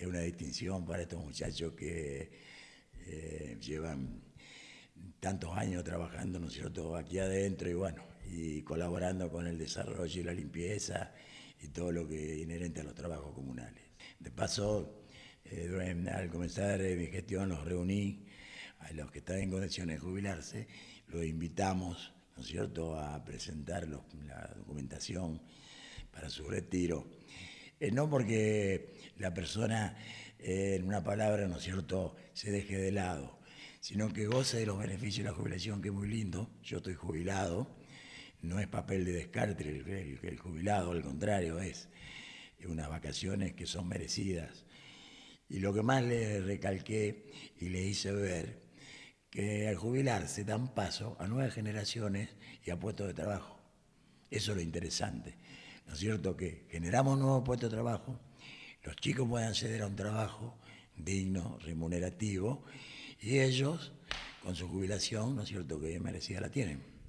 es una distinción para estos muchachos que eh, llevan tantos años trabajando, ¿no es cierto?, aquí adentro y bueno, y colaborando con el desarrollo y la limpieza y todo lo que inherente a los trabajos comunales. De paso, eh, al comenzar eh, mi gestión los reuní a los que están en condiciones de jubilarse, los invitamos, ¿no es cierto?, a presentar la documentación para su retiro eh, no porque la persona, eh, en una palabra, ¿no es cierto?, se deje de lado, sino que goce de los beneficios de la jubilación, que es muy lindo. Yo estoy jubilado, no es papel de descarte el, el jubilado, al contrario, es unas vacaciones que son merecidas. Y lo que más le recalqué y le hice ver, que al jubilarse dan paso a nuevas generaciones y a puestos de trabajo. Eso es lo interesante. ¿no es cierto?, que generamos nuevos puestos de trabajo, los chicos pueden acceder a un trabajo digno, remunerativo, y ellos, con su jubilación, ¿no es cierto?, que merecida la tienen.